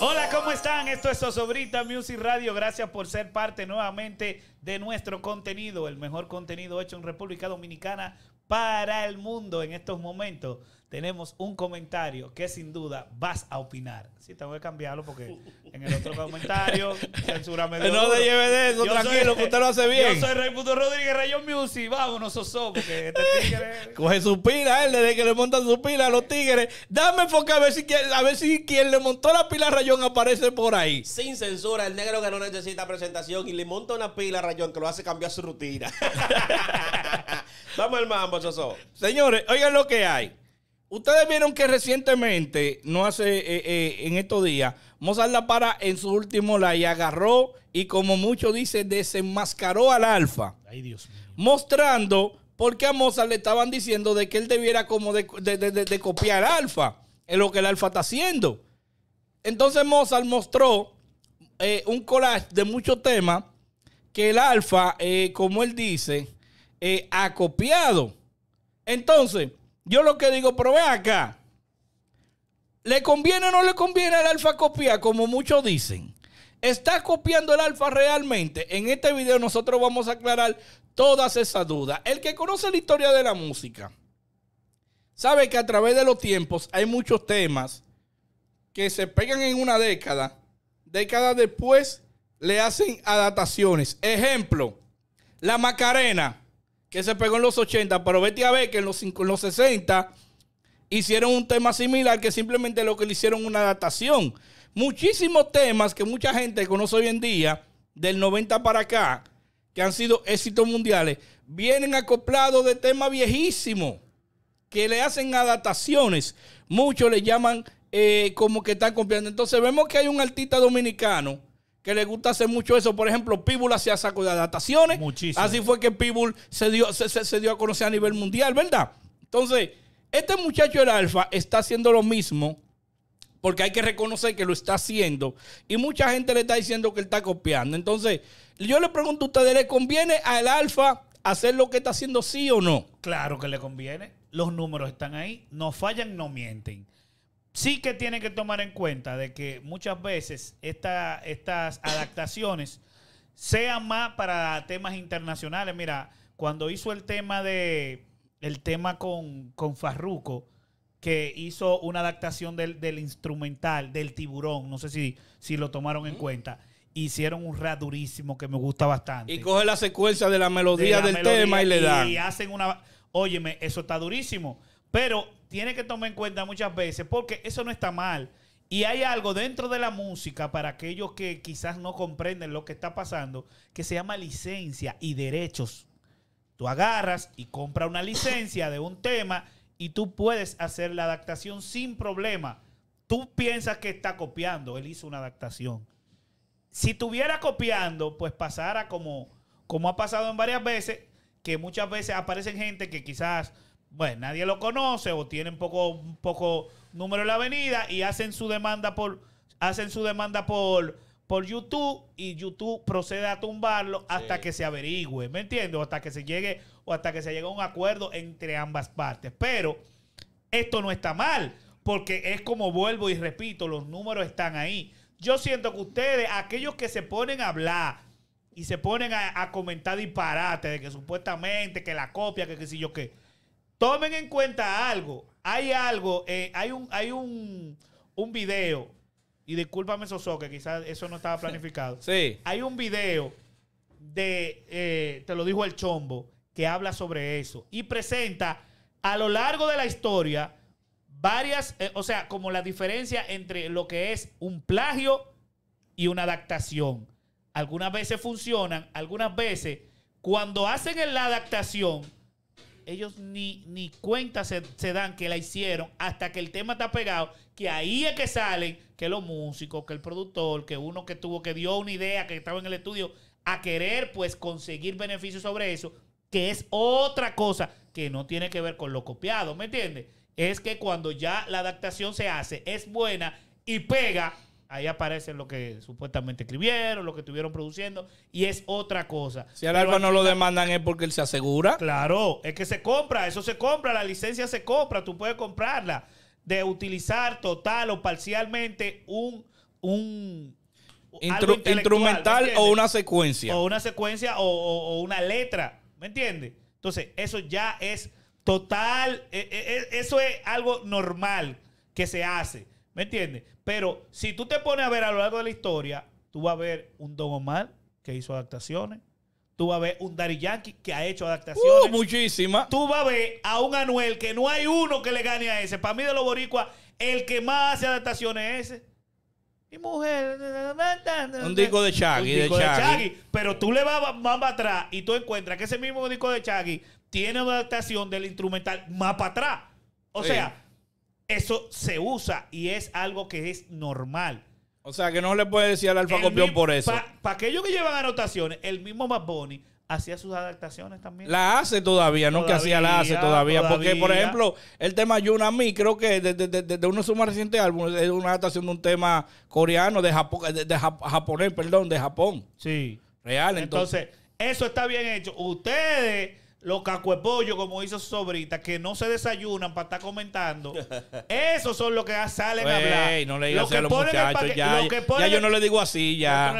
Hola, ¿cómo están? Esto es Sosobrita Music Radio. Gracias por ser parte nuevamente de nuestro contenido, el mejor contenido hecho en República Dominicana para el mundo en estos momentos, tenemos un comentario que sin duda vas a opinar. Sí, tengo que cambiarlo porque en el otro comentario censura me No te lleves de eso, tranquilo, que usted lo hace bien. Yo soy Rey Rodríguez, Rayón Music. Vámonos, soso, porque este tigre... Coge su pila, él, desde que le montan su pila a los tigres. Dame foca a ver si, a ver si quien le montó la pila a Rayón aparece por ahí. Sin censura, el negro que no necesita presentación y le monta una pila a Rayón que lo hace cambiar su rutina. Vamos al mambo, Señores, oigan lo que hay. Ustedes vieron que recientemente, no hace, eh, eh, en estos días, Mozart La Para en su último la agarró y como muchos dicen, desenmascaró al alfa. Ay, Dios Mostrando por qué a Mozart le estaban diciendo de que él debiera como de, copiar al alfa, en lo que el alfa está haciendo. Entonces Mozart mostró eh, un collage de muchos temas que el alfa, como él dice, eh, acopiado. Entonces, yo lo que digo, pero ve acá. ¿Le conviene o no le conviene al alfa copiar? Como muchos dicen. ¿Está copiando el alfa realmente? En este video nosotros vamos a aclarar todas esas dudas. El que conoce la historia de la música sabe que a través de los tiempos hay muchos temas que se pegan en una década. Décadas después le hacen adaptaciones. Ejemplo, la Macarena que se pegó en los 80, pero vete a ver que en los, los 60 hicieron un tema similar que simplemente lo que le hicieron una adaptación. Muchísimos temas que mucha gente conoce hoy en día, del 90 para acá, que han sido éxitos mundiales, vienen acoplados de temas viejísimos, que le hacen adaptaciones. Muchos le llaman eh, como que están copiando. Entonces vemos que hay un artista dominicano que le gusta hacer mucho eso. Por ejemplo, Pitbull hacía saco de adaptaciones. Así fue que Pitbull se dio, dio a conocer a nivel mundial, ¿verdad? Entonces, este muchacho del Alfa está haciendo lo mismo porque hay que reconocer que lo está haciendo. Y mucha gente le está diciendo que él está copiando. Entonces, yo le pregunto a ustedes, ¿le conviene al Alfa hacer lo que está haciendo sí o no? Claro que le conviene. Los números están ahí, no fallan, no mienten sí que tienen que tomar en cuenta de que muchas veces estas adaptaciones sean más para temas internacionales. Mira, cuando hizo el tema de el tema con, con Farruco, que hizo una adaptación del, instrumental, del tiburón, no sé si, si lo tomaron en cuenta hicieron un rap durísimo que me gusta bastante. Y coge la secuencia de la melodía del tema y le dan. Y hacen una. Óyeme, eso está durísimo. Pero tiene que tomar en cuenta muchas veces, porque eso no está mal. Y hay algo dentro de la música para aquellos que quizás no comprenden lo que está pasando, que se llama licencia y derechos. Tú agarras y compras una licencia de un tema y tú puedes hacer la adaptación sin problema. Tú piensas que está copiando, él hizo una adaptación. Si estuviera copiando, pues pasara como, como ha pasado en varias veces, que muchas veces aparecen gente que quizás bueno, pues, nadie lo conoce o tienen poco, poco número en la avenida y hacen su demanda por, hacen su demanda por, por YouTube y YouTube procede a tumbarlo hasta que se averigüe, ¿me entiendes? hasta que se llegue o hasta que se llegue a un acuerdo entre ambas partes. Pero esto no está mal, porque es como vuelvo y repito, los números están ahí. Yo siento que ustedes, aquellos que se ponen a hablar y se ponen a, a comentar disparate de que supuestamente que la copia, que qué sé yo qué Tomen en cuenta algo. Hay algo, eh, hay un, hay un, un video. Y discúlpame, Soso, que quizás eso no estaba planificado. Sí. Hay un video de, eh, te lo dijo el chombo, que habla sobre eso. Y presenta a lo largo de la historia varias, eh, o sea, como la diferencia entre lo que es un plagio y una adaptación. Algunas veces funcionan, algunas veces, cuando hacen la adaptación, ellos ni, ni cuenta se, se, dan que la hicieron hasta que el tema está pegado, que ahí es que salen que los músicos, que el productor, que uno que tuvo, que dio una idea, que estaba en el estudio, a querer pues conseguir beneficios sobre eso, que es otra cosa que no tiene que ver con lo copiado, ¿me entiendes? Es que cuando ya la adaptación se hace, es buena y pega, Ahí aparece lo que supuestamente escribieron, lo que estuvieron produciendo, y es otra cosa. Si al Alfa no lo demandan es porque él se asegura. Claro, es que se compra, eso se compra, la licencia se compra, tú puedes comprarla de utilizar total o parcialmente un, un instrumental o una secuencia. O una secuencia o, una letra, ¿me entiendes? Entonces, eso ya es total, e, e, e, eso es algo normal que se hace. ¿Me entiendes? Pero si tú te pones a ver a lo largo de la historia, tú vas a ver un Don Omar que hizo adaptaciones. Tú vas a ver un Dari Yankee que ha hecho adaptaciones. Uh, muchísimas. Tú vas a ver a un Anuel que no hay uno que le gane a ese. Para mí, de los boricuas, el que más hace adaptaciones es ese. Y mujer. Un disco de Chagui. de, Pero tú le vas más para atrás y tú encuentras que ese mismo disco de Chagui tiene una adaptación del instrumental más para atrás. O sea, eso se usa y es algo que es normal. O sea, que no le puede decir al Alfa Copión por eso. Para aquellos que llevan anotaciones, el mismo Bad hacía sus adaptaciones también. La hace todavía, no que hacía, la hace todavía, Porque, por ejemplo, el tema Yuna creo que de, de, de, de uno de sus más recientes álbumes, es una adaptación de un tema coreano, de, de, japonés, perdón, de Japón. Sí. Real, Entonces, eso está bien hecho. Ustedes los cacuepollos, como hizo su sobrita, que no se desayunan para estar comentando, esos son los que salen a hablar. No le digas a ya, ya yo no le digo así, ya.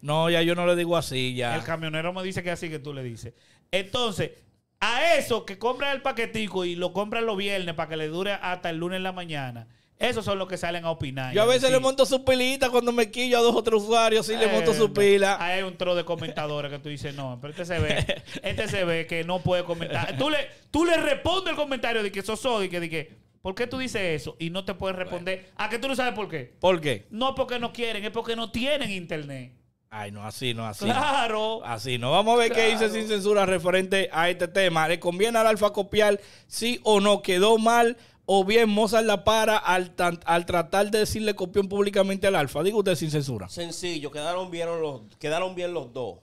No, ya yo no le digo así, ya. El camionero me dice que así que tú le dices. Entonces, a eso que compran el paquetico y lo compran los viernes para que le dure hasta el lunes en la mañana, esos son los que salen a opinar. Yo a veces le monto su pilita cuando me quillo a dos otros usuarios, y le monto su pila. Hay un tro de comentadores que tú dices, no, pero este se ve, este se ve que no puede comentar. Tú le, tú le respondes el comentario de que sos y que, de que, ¿por qué tú dices eso? Y no te puedes responder. ¿A que tú no sabes por qué? ¿Por qué? No porque no quieren, es porque no tienen internet. Ay, no, así no, así. Claro. Así no. Vamos a ver qué dice Sin Censura referente a este tema. ¿Le conviene al Alfa copiar? ¿Sí o no? ¿Quedó mal? o bien Mozart la para al, al, tratar de decirle copión públicamente al Alfa? Digo usted sin censura. Sencillo, quedaron bien los, quedaron bien los dos.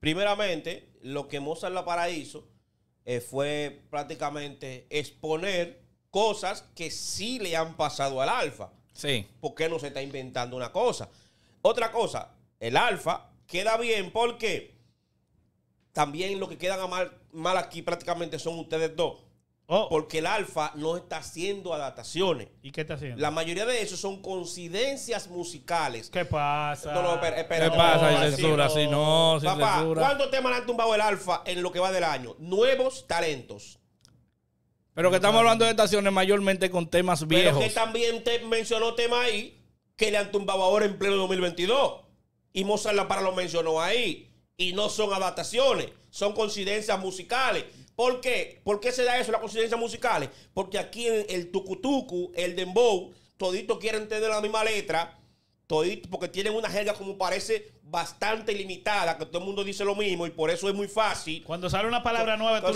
Primeramente, lo que Mozart la para hizo eh, fue prácticamente exponer cosas que sí le han pasado al Alfa. Sí. Porque no se está inventando una cosa? Otra cosa, el Alfa queda bien porque también lo que quedan mal aquí prácticamente son ustedes dos. Oh. Porque el alfa no está haciendo adaptaciones. ¿Y qué está haciendo? La mayoría de eso son coincidencias musicales. ¿Qué pasa? No, no, espera, ¿Qué pasa? censura, sí, no. Sin Papá, ¿cuántos temas le han tumbado el alfa en lo que va del año? Nuevos talentos. Pero que estamos hablando de estaciones mayormente con temas viejos. Pero que también te mencionó temas ahí que le han tumbado ahora en pleno 2022. Y Mozart La Para lo mencionó ahí. Y no son adaptaciones, son coincidencias musicales. ¿Por qué? ¿Por qué se da eso, las coincidencias musicales? Porque aquí en el tucutucu, el dembow, todito quieren tener la misma letra porque tienen una jerga como parece bastante limitada, que todo el mundo dice lo mismo y por eso es muy fácil. Cuando sale una palabra nueva, tú,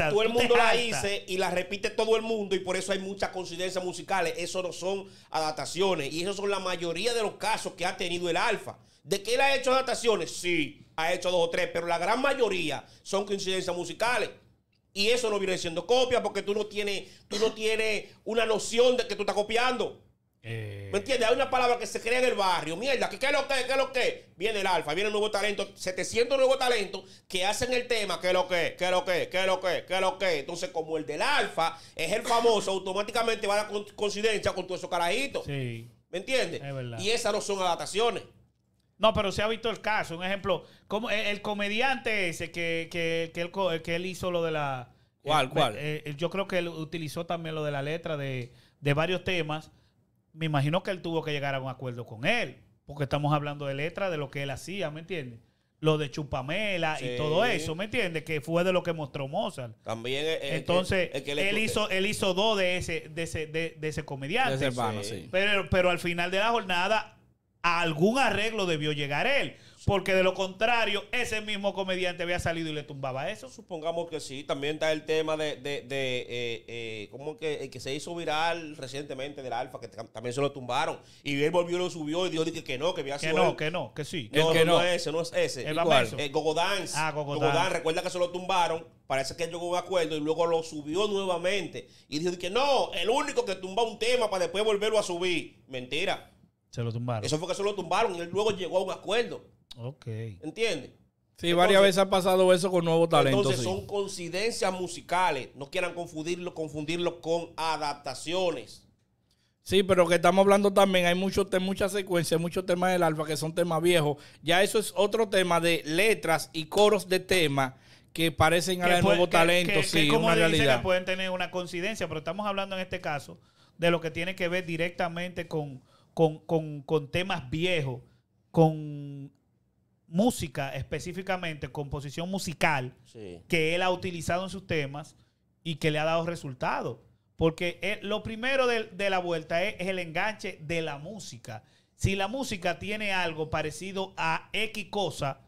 Todo el mundo la dice y la repite todo el mundo y por eso hay muchas coincidencias musicales. Eso no son adaptaciones y eso son la mayoría de los casos que ha tenido el Alfa. ¿De qué él ha hecho adaptaciones? Sí, ha hecho dos o tres, pero la gran mayoría son coincidencias musicales. Y eso no viene siendo copia porque tú no tienes, tú no tienes una noción de que tú estás copiando. Eh, ¿Me entiendes? Hay una palabra que se crea en el barrio. Mierda, ¿qué, es lo que? ¿Qué es lo que? Viene el alfa, viene el nuevo talento, 700 nuevos talentos que hacen el tema, ¿qué es lo que? ¿Qué es lo que? ¿Qué es lo que? ¿Qué es lo que? Entonces, como el del alfa es el famoso, automáticamente va a coincidencia con todos esos carajitos. Sí. ¿Me entiendes? Y esas no son adaptaciones. No, pero se ha visto el caso. Un ejemplo, como el, comediante ese que, que, que, él, hizo lo de la... ¿Cuál, cuál? Eh, eh, yo creo que él utilizó también lo de la letra de, de varios temas me imagino que él tuvo que llegar a un acuerdo con él, porque estamos hablando de letra, de lo que él hacía, ¿me entiendes? Lo de Chupamela y todo eso, ¿me entiendes? Que fue de lo que mostró Mozart. También Entonces, él, hizo, él hizo dos de ese, de ese, de, ese comediante. Pero, pero al final de la jornada, a algún arreglo debió llegar él. Porque de lo contrario, ese mismo comediante había salido y le tumbaba eso. Supongamos que sí. También está el tema de, de, eh, eh, como que, el eh, que se hizo viral recientemente del Alfa, que también se lo tumbaron. Y él volvió y lo subió y dijo que, no, que había sido. Que no, que no, que sí. No, no, es ese, no es ese. El Gogo Dance. Ah, Gogo, Recuerda que se lo tumbaron. Parece que él llegó a un acuerdo y luego lo subió nuevamente. Y dijo que no, el único que tumba un tema para después volverlo a subir. Mentira. Se lo tumbaron. Eso fue que se lo tumbaron y él luego llegó a un acuerdo. Ok. ¿Entiendes? Sí, varias veces ha pasado eso con nuevos talentos. Entonces son coincidencias musicales. No quieran confundirlo, confundirlo con adaptaciones. Sí, pero que estamos hablando también, hay muchas secuencias, muchos temas del alfa que son temas viejos. Ya eso es otro tema de letras y coros de temas que parecen al nuevo talento, talentos. sí, como una realidad. pueden tener una coincidencia, pero estamos hablando en este caso de lo que tiene que ver directamente con, con, con temas viejos, con música específicamente, composición musical, que él ha utilizado en sus temas y que le ha dado resultado. Porque eh, lo primero de, la vuelta es, es, el enganche de la música. Si la música tiene algo parecido a X cosa,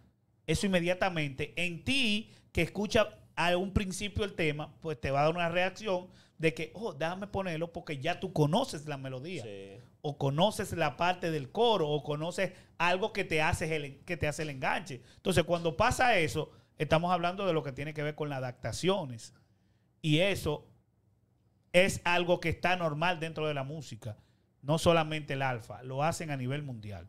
eso inmediatamente en ti que escucha a un principio el tema, pues te va a dar una reacción de que, oh, déjame ponerlo porque ya tú conoces la melodía. O conoces la parte del coro, o conoces algo que te, hace el, que te hace el enganche. Entonces, cuando pasa eso, estamos hablando de lo que tiene que ver con las adaptaciones. Y eso es algo que está normal dentro de la música. No solamente el alfa, lo hacen a nivel mundial.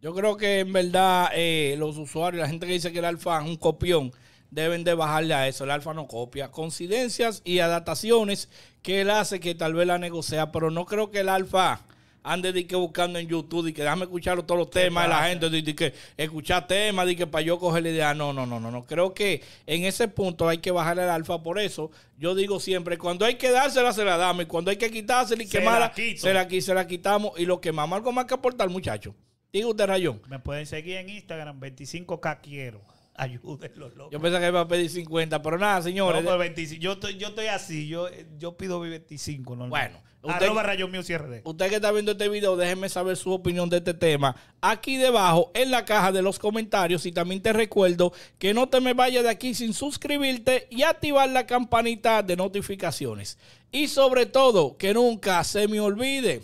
Yo creo que en verdad eh, los usuarios, la gente que dice que el alfa es un copión, deben de bajarle a eso. El alfa no copia. Coincidencias y adaptaciones que él hace que tal vez la negocia, pero no creo que el alfa ande de que buscando en YouTube y que déjame escuchar todos los temas de la gente, que escuchar temas, de que para yo la idea. No, no, no, no, Creo que en ese punto hay que bajarle al alfa. Por eso yo digo siempre, cuando hay que dársela, se la damos. Y cuando hay que quitársela y se quemarla, se la, quitamos. Y lo quemamos, algo más que aportar, muchachos. Digo usted, Rayón. Me pueden seguir en Instagram, 25K quiero. Ayúdenlo, loco. Yo pensaba que iba a pedir 50, pero nada, señores. Pues, yo, estoy, así, yo, yo pido 25. bueno, usted, arroba mío cierre Usted que está viendo este video, déjeme saber su opinión de este tema. Aquí debajo, en la caja de los comentarios. Y también te recuerdo que no te me vayas de aquí sin suscribirte y activar la campanita de notificaciones. Y sobre todo, que nunca se me olvide.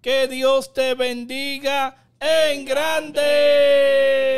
Que Dios te bendiga en grande.